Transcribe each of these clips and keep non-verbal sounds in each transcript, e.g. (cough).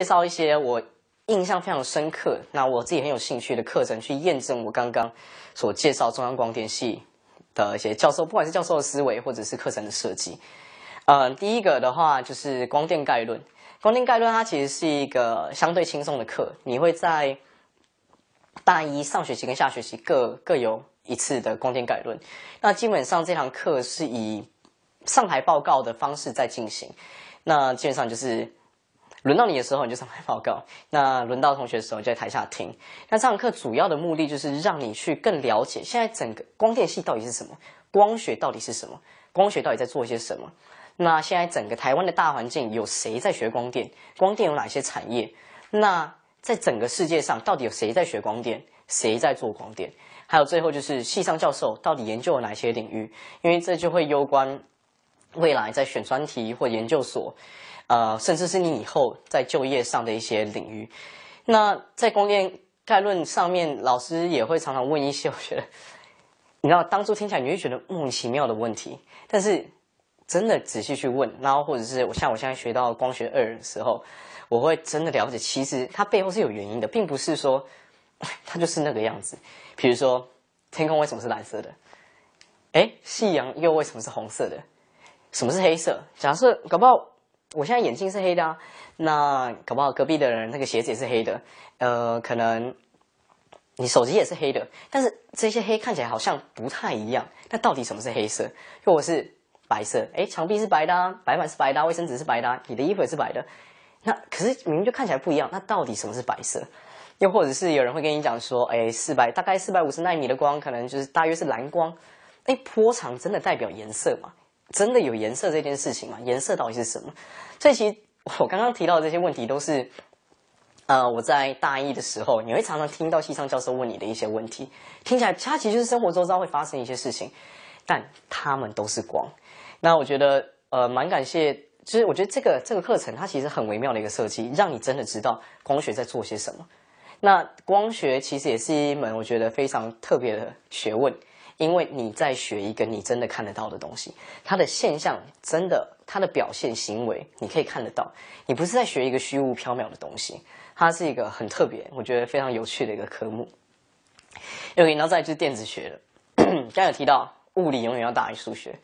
介绍一些我印象非常深刻，那我自己很有兴趣的课程，去验证我刚刚所介绍中央光电系的一些教授，不管是教授的思维或者是课程的设计。嗯，第一个的话就是光电概论。光电概论它其实是一个相对轻松的课，你会在大一上学期跟下学期各各有一次的光电概论。那基本上这堂课是以上台报告的方式在进行，那基本上就是。轮到你的时候，你就上台报告；(laughs) 那轮到同学的时候，就在台下听。那这堂课主要的目的就是让你去更了解现在整个光电系到底是什么，光学到底是什么，光学到底在做些什么。那现在整个台湾的大环境，有谁在学光电？光电有哪些产业？那在整个世界上，到底有谁在学光电？谁在做光电？还有最后就是系上教授到底研究了哪些领域？因为这就会攸关未来在选专题或研究所。呃，甚至是你以后在就业上的一些领域。那在光电概论上面，老师也会常常问一些，我觉得你知道当初听起来你会觉得莫名其妙的问题，但是真的仔细去问，然后或者是我像我现在学到光学二的时候，我会真的了解，其实它背后是有原因的，并不是说 (laughs) 它就是那个样子。比如说，天空为什么是蓝色的？哎，夕阳又为什么是红色的？什么是黑色？假设搞不好。我现在眼镜是黑的啊，那搞不好隔壁的人那个鞋子也是黑的，呃，可能你手机也是黑的，但是这些黑看起来好像不太一样。那到底什么是黑色，又或是白色？哎，墙壁是白的，白板是白的，卫生纸是白的，你的衣服也是白的。那可是明明就看起来不一样，那到底什么是白色？又或者是有人会跟你讲说，哎，四百大概四百五十纳米的光，可能就是大约是蓝光。哎，波长真的代表颜色吗？真的有颜色这件事情吗？颜色到底是什么？这其实我刚刚提到的这些问题，都是呃我在大一的时候，你会常常听到西昌教授问你的一些问题，听起来它其实就是生活周遭会发生一些事情，但他们都是光。那我觉得呃蛮感谢，就是我觉得这个这个课程它其实很微妙的一个设计，让你真的知道光学在做些什么。那光学其实也是一门我觉得非常特别的学问。因为你在学一个你真的看得到的东西，它的现象真的，它的表现行为你可以看得到，你不是在学一个虚无缥缈的东西，它是一个很特别，我觉得非常有趣的一个科目。又然后再就是电子学的，(clears throat) 刚刚有提到物理永远要大于数学，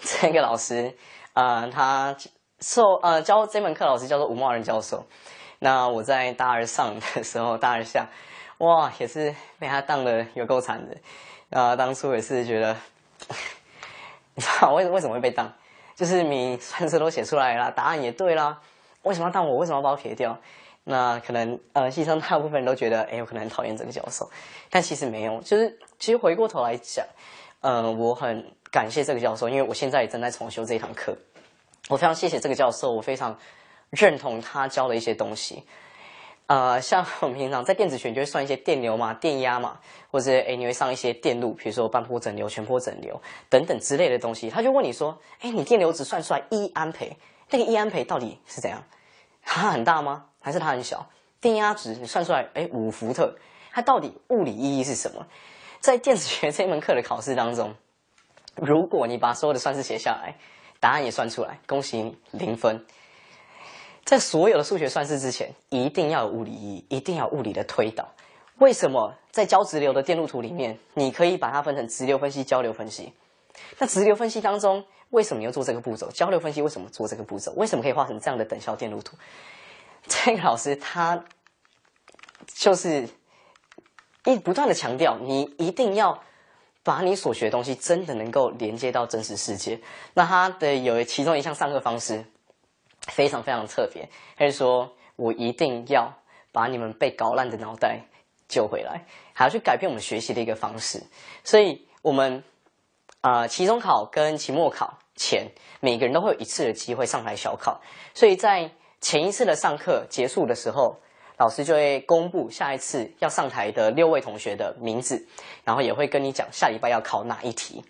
这个老师啊，他授呃教这门课老师叫做吴茂仁教授，那我在大二上的时候，大二下。哇，也是被他当的有够惨的，啊，当初也是觉得，(laughs) 你知道为为什么会被当？就是你算式都写出来了，答案也对啦，为什么要当我？为什么要把我撇掉？那可能呃，牺牲大部分人都觉得，哎，我可能很讨厌这个教授，但其实没有，就是其实回过头来讲，嗯，我很感谢这个教授，因为我现在也正在重修这一堂课，我非常谢谢这个教授，我非常认同他教的一些东西。呃，像我们平常在电子学就会算一些电流嘛、电压嘛，或者哎，你会上一些电路，比如说半波整流、全波整流等等之类的东西。他就问你说，哎，你电流只算出来一安培，那个一安培到底是怎样？它很大吗？还是它很小？电压值你算出来，哎，五伏特，它到底物理意义是什么？在电子学这门课的考试当中，如果你把所有的算式写下来，答案也算出来，恭喜你零分。在所有的数学算式之前，一定要有物理意义，一定要物理的推导。为什么在交直流的电路图里面，你可以把它分成直流分析、交流分析？那直流分析当中，为什么要做这个步骤？交流分析为什么做这个步骤？为什么可以画成这样的等效电路图？这个老师他就是一不断的强调，你一定要把你所学的东西真的能够连接到真实世界。那他的有其中一项上课方式。非常非常特别，还是说，我一定要把你们被搞烂的脑袋救回来，还要去改变我们学习的一个方式。所以，我们啊，期中考跟期末考前，每个人都会有一次的机会上台小考。所以在前一次的上课结束的时候，老师就会公布下一次要上台的六位同学的名字，然后也会跟你讲下礼拜要考哪一题。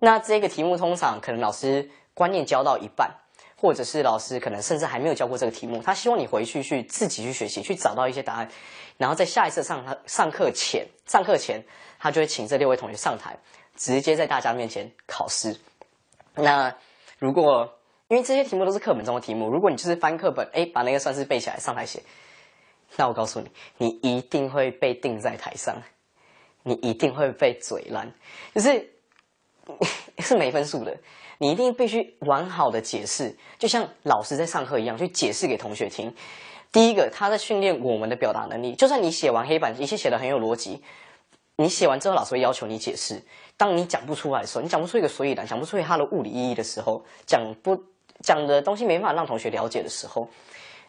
那这个题目通常可能老师观念教到一半。或者是老师可能甚至还没有教过这个题目，他希望你回去去自己去学习，去找到一些答案，然后在下一次上他上课前，上课前，他就会请这六位同学上台，直接在大家面前考试。那如果因为这些题目都是课本中的题目，如果你就是翻课本，哎，把那个算式背起来上台写，那我告诉你，你一定会被定在台上，你一定会被嘴烂，就是。(laughs) 是没分数的，你一定必须完好的解释，就像老师在上课一样去解释给同学听。第一个，他在训练我们的表达能力。就算你写完黑板，一切写的很有逻辑，你写完之后，老师会要求你解释。当你讲不出来的时候，你讲不出一个所以然，讲不出它的物理意义的时候，讲不讲的东西没办法让同学了解的时候，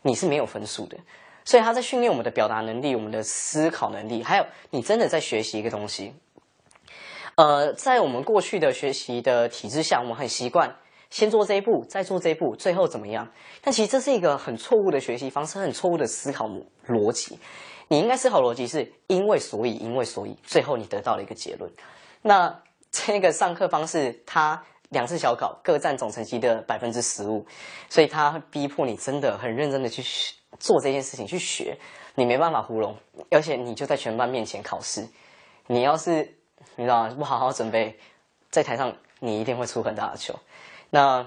你是没有分数的。所以他在训练我们的表达能力、我们的思考能力，还有你真的在学习一个东西。呃，在我们过去的学习的体制下，我们很习惯先做这一步，再做这一步，最后怎么样？但其实这是一个很错误的学习方式，很错误的思考逻辑。你应该思考逻辑是因为所以，因为所以，最后你得到了一个结论。那 (laughs) 这个上课方式，它两次小考各占总成绩的百分之十五，所以会逼迫你真的很认真的去做这件事情，去学，你没办法糊弄，而且你就在全班面前考试，你要是。你知道吗？不好好准备，在台上你一定会出很大的糗。那，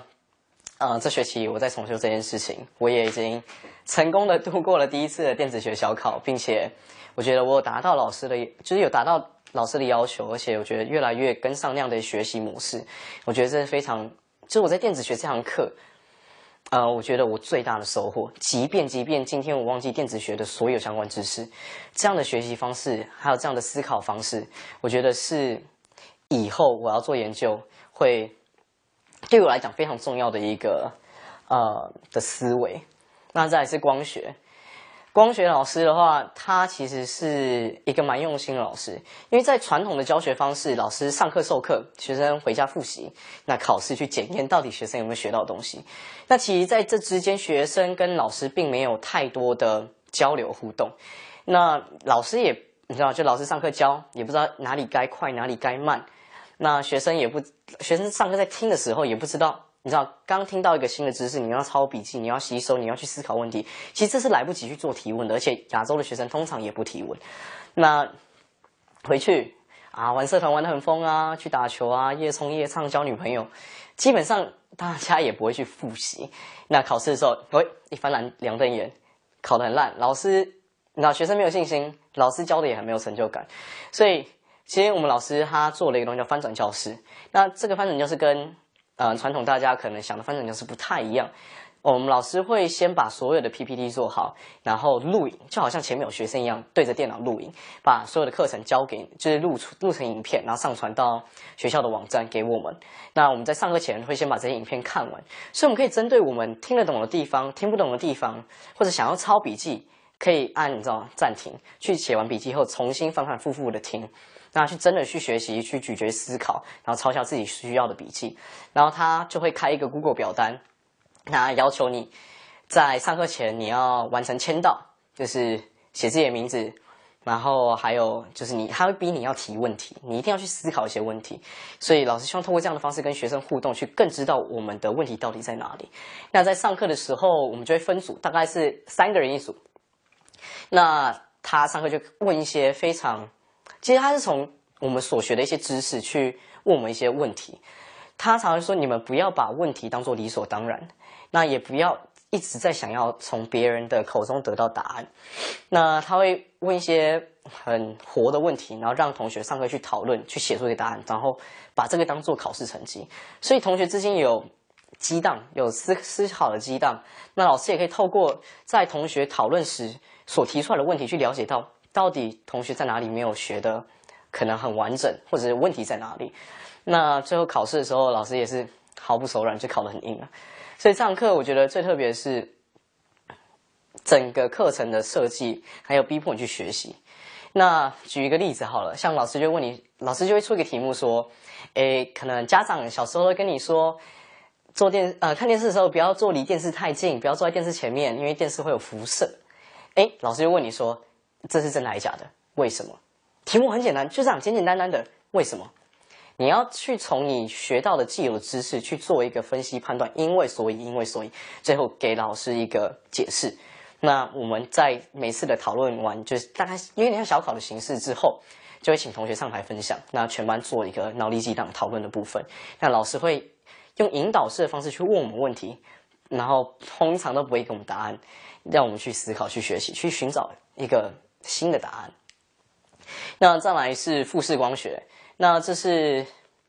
呃，这学期我在重修这件事情，我也已经成功的度过了第一次的电子学小考，并且我觉得我有达到老师的，就是有达到老师的要求，而且我觉得越来越跟上那样的学习模式。我觉得这是非常，就是我在电子学这堂课。呃，我觉得我最大的收获，即便即便今天我忘记电子学的所有相关知识，这样的学习方式，还有这样的思考方式，我觉得是以后我要做研究会对我来讲非常重要的一个呃的思维。那再来是光学。光学老师的话，他其实是一个蛮用心的老师，因为在传统的教学方式，老师上课授课，学生回家复习，那考试去检验到底学生有没有学到东西。那其实在这之间，学生跟老师并没有太多的交流互动。那老师也你知道，就老师上课教，也不知道哪里该快哪里该慢。那学生也不学生上课在听的时候，也不知道。你知道，刚听到一个新的知识，你要抄笔记，你要吸收，你要去思考问题。其实这是来不及去做提问的，而且亚洲的学生通常也不提问。那回去啊，玩社团玩得很疯啊，去打球啊，夜冲夜唱，交女朋友，基本上大家也不会去复习。那考试的时候，哎，一翻蓝两瞪眼，考得很烂，老师那学生没有信心，老师教的也很没有成就感。所以，其实我们老师他做了一个东西叫翻转教室。那这个翻转教室跟呃，传统大家可能想的反正就是不太一样。我们老师会先把所有的 PPT 做好，然后录影，就好像前面有学生一样，对着电脑录影，把所有的课程交给，就是录出录成影片，然后上传到学校的网站给我们。那我们在上课前会先把这些影片看完，所以我们可以针对我们听得懂的地方、听不懂的地方，或者想要抄笔记。可以按你知道暂停，去写完笔记后，重新反反复复的听，那去真的去学习，去咀嚼思考，然后抄下自己需要的笔记。然后他就会开一个 Google 表单，他要求你在上课前你要完成签到，就是写自己的名字，然后还有就是你，他会逼你要提问题，你一定要去思考一些问题。所以老师希望通过这样的方式跟学生互动，去更知道我们的问题到底在哪里。那在上课的时候，我们就会分组，大概是三个人一组。那他上课就问一些非常，其实他是从我们所学的一些知识去问我们一些问题。他常常说：“你们不要把问题当做理所当然，那也不要一直在想要从别人的口中得到答案。”那他会问一些很活的问题，然后让同学上课去讨论，去写出一个答案，然后把这个当做考试成绩。所以同学之间有激荡，有思思考的激荡。那老师也可以透过在同学讨论时。所提出来的问题，去了解到到底同学在哪里没有学的，可能很完整，或者是问题在哪里。那最后考试的时候，老师也是毫不手软，就考得很硬啊。所以这堂课我觉得最特别是整个课程的设计，还有逼迫你去学习。那举一个例子好了，像老师就问你，老师就会出一个题目说，诶，可能家长小时候跟你说，坐电呃看电视的时候，不要坐离电视太近，不要坐在电视前面，因为电视会有辐射。哎，老师就问你说：“这是真的还是假的？为什么？”题目很简单，就这样简简单单的。为什么？你要去从你学到的既有知识去做一个分析判断。因为所以因为所以，最后给老师一个解释。那我们在每次的讨论完，就是大概因为你看小考的形式之后，就会请同学上台分享，那全班做一个脑力激荡讨论的部分。那老师会用引导式的方式去问我们问题，然后通常都不会给我们答案。让我们去思考、去学习、去寻找一个新的答案。那再来是复式光学，那这是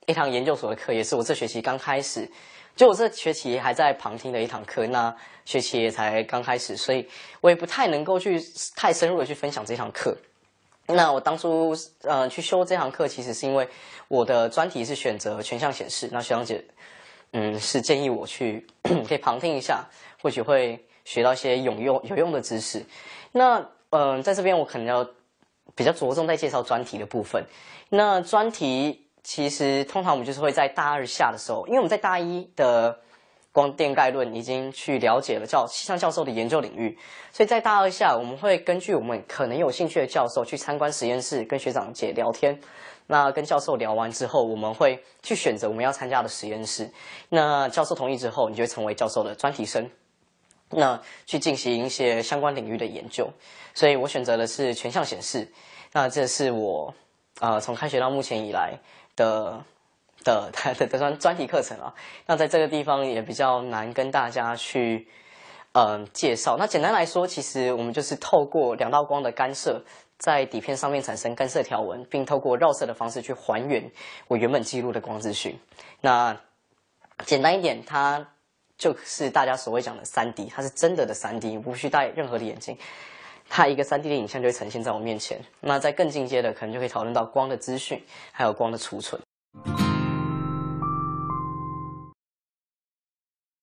一堂研究所的课，也是我这学期刚开始，就我这学期还在旁听的一堂课。那学期也才刚开始，所以我也不太能够去太深入的去分享这堂课。那我当初呃去修这堂课，其实是因为我的专题是选择全向显示，那学长姐嗯是建议我去 (clears throat) 可以旁听一下，或许会。学到一些有用有用的知识，那嗯，在这边我可能要比较着重在介绍专题的部分。那专题其实通常我们就是会在大二下的时候，因为我们在大一的光电概论已经去了解了教象教授的研究领域，所以在大二下我们会根据我们可能有兴趣的教授去参观实验室，跟学长姐聊天。那跟教授聊完之后，我们会去选择我们要参加的实验室。那教授同意之后，你就会成为教授的专题生。那去进行一些相关领域的研究，所以我选择的是全向显示。那这是我啊从开学到目前以来的的的的专专题课程啊。那在这个地方也比较难跟大家去嗯介绍。那简单来说，其实我们就是透过两道光的干涉，在底片上面产生干涉条纹，并透过绕射的方式去还原我原本记录的光资讯。那简单一点，它。就是大家所谓讲的 3D，它是真的的 3D，无需戴任何的眼镜，它一个 3D 的影像就会呈现在我面前。那在更进阶的，可能就会讨论到光的资讯，还有光的储存。